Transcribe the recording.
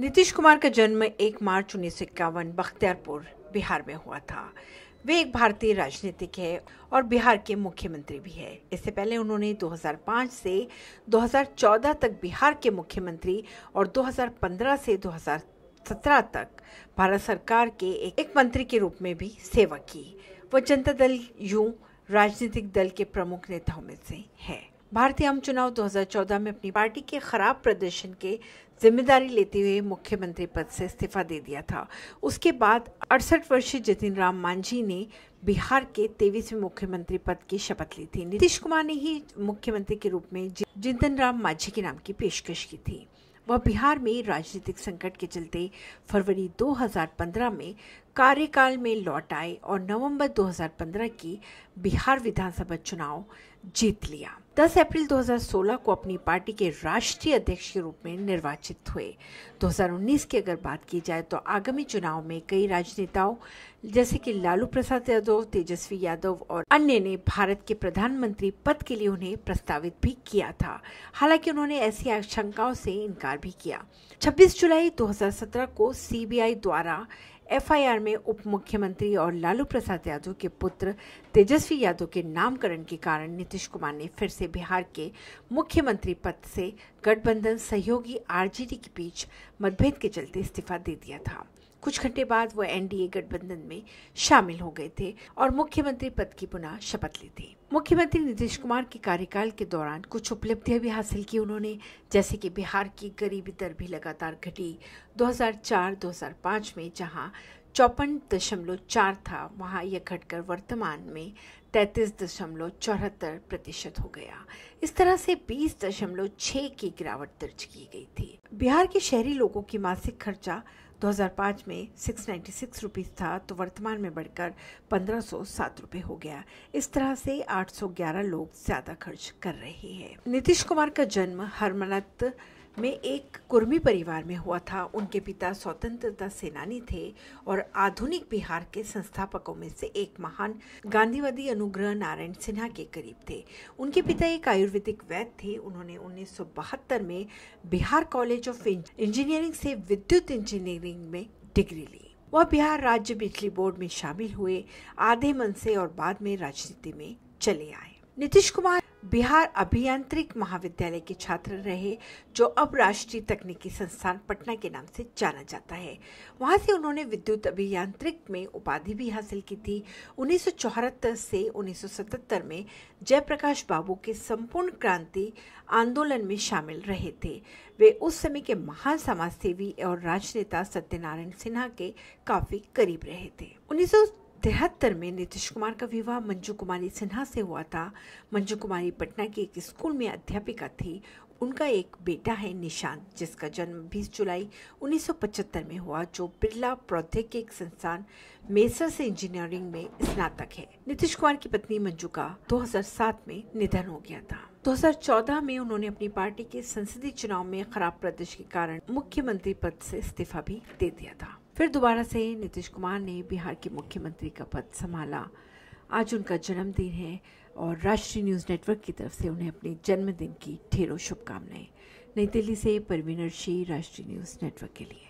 नीतीश कुमार का जन्म 1 मार्च उन्नीस सौ बख्तियारपुर बिहार में हुआ था वे एक भारतीय राजनीतिक है और बिहार के मुख्यमंत्री भी है इससे पहले उन्होंने 2005 से 2014 तक बिहार के मुख्यमंत्री और 2015 से 2017 तक भारत सरकार के एक मंत्री के रूप में भी सेवा की वह जनता दल यू राजनीतिक दल के प्रमुख नेताओं में से है भारतीय आम चुनाव 2014 में अपनी पार्टी के खराब प्रदर्शन के जिम्मेदारी लेते हुए मुख्यमंत्री पद से इस्तीफा दे दिया था उसके बाद अड़सठ वर्षीय जतिन राम मांझी ने बिहार के तेईसवें मुख्यमंत्री पद की शपथ ली थी नीतीश कुमार ने ही मुख्यमंत्री के रूप में जितिन राम मांझी के नाम की पेशकश की थी वह बिहार में राजनीतिक संकट के चलते फरवरी 2015 में कार्यकाल में लौट आए और नवंबर 2015 की बिहार विधानसभा चुनाव जीत लिया 10 अप्रैल 2016 को अपनी पार्टी के राष्ट्रीय अध्यक्ष के रूप में निर्वाचित हुए 2019 की अगर बात की जाए तो आगामी चुनाव में कई राजनेताओं जैसे कि लालू प्रसाद यादव तेजस्वी यादव और अन्य ने भारत के प्रधानमंत्री पद के लिए उन्हें प्रस्तावित भी किया था हालांकि उन्होंने ऐसी आशंकाओं से इनकार भी किया 26 जुलाई 2017 को सीबीआई द्वारा एफआईआर में उप मुख्यमंत्री और लालू प्रसाद यादव के पुत्र तेजस्वी यादव के नामकरण के कारण नीतीश कुमार ने फिर से बिहार के मुख्यमंत्री पद से गठबंधन सहयोगी आरजेडी के बीच मतभेद के चलते इस्तीफा दे दिया था कुछ घंटे बाद वो एनडीए गठबंधन में शामिल हो गए थे और मुख्यमंत्री पद की पुनः शपथ ली थी मुख्यमंत्री नीतीश कुमार के कार्यकाल के दौरान कुछ उपलब्धियां भी हासिल की उन्होंने जैसे कि बिहार की गरीबी दर भी लगातार घटी 2004-2005 में जहां चौपन दशमलव चार था वहाँ यह घटकर वर्तमान में तैतीस दशमलव चौहत्तर प्रतिशत हो गया इस तरह से बीस दशमलव छः की गिरावट दर्ज की गई थी बिहार के शहरी लोगों की मासिक खर्चा 2005 में 696 रुपीस था तो वर्तमान में बढ़कर 1507 रुपए हो गया इस तरह से 811 लोग ज़्यादा खर्च कर रहे हैं नीतीश कुमार का जन्म हरमनत में एक कुर्मी परिवार में हुआ था उनके पिता स्वतंत्रता सेनानी थे और आधुनिक बिहार के संस्थापकों में से एक महान गांधीवादी अनुग्रह नारायण सिन्हा के करीब थे उनके पिता एक आयुर्वेदिक वैद्य थे उन्होंने उन्नीस में बिहार कॉलेज ऑफ इंजीनियरिंग से विद्युत इंजीनियरिंग में डिग्री ली वह बिहार राज्य बिजली बोर्ड में शामिल हुए आधे मन से और बाद में राजनीति में चले आए नीतीश कुमार बिहार अभियांत्रिक महाविद्यालय के छात्र रहे जो अब राष्ट्रीय तकनीकी संस्थान पटना के नाम से जाना जाता है वहां से उन्होंने विद्युत अभियांत्रिक में उपाधि भी हासिल की थी उन्नीस से 1977 में जयप्रकाश बाबू के संपूर्ण क्रांति आंदोलन में शामिल रहे थे वे उस समय के महान समाजसेवी और राजनेता सत्यनारायण सिन्हा के काफ़ी करीब रहे थे उन्नीस तिहत्तर में नीतीश कुमार का विवाह मंजू कुमारी सिन्हा से हुआ था मंजू कुमारी पटना के एक स्कूल में अध्यापिका थी उनका एक बेटा है निशान जिसका जन्म 20 जुलाई 1975 में हुआ जो बिरला प्रौद्योगिक संस्थान मेसर से इंजीनियरिंग में स्नातक है नीतीश कुमार की पत्नी मंजू का 2007 में निधन हो गया था 2014 में उन्होंने अपनी पार्टी के संसदीय चुनाव में खराब प्रदर्शन के कारण मुख्यमंत्री पद से इस्तीफा भी दे दिया था फिर दोबारा से नीतीश कुमार ने बिहार के मुख्यमंत्री का पद संभाला आज उनका जन्मदिन है और राष्ट्रीय न्यूज़ नेटवर्क की तरफ से उन्हें अपने जन्मदिन की ढेरों शुभकामनाएं नई दिल्ली से परवीन ऋषि राष्ट्रीय न्यूज़ नेटवर्क के लिए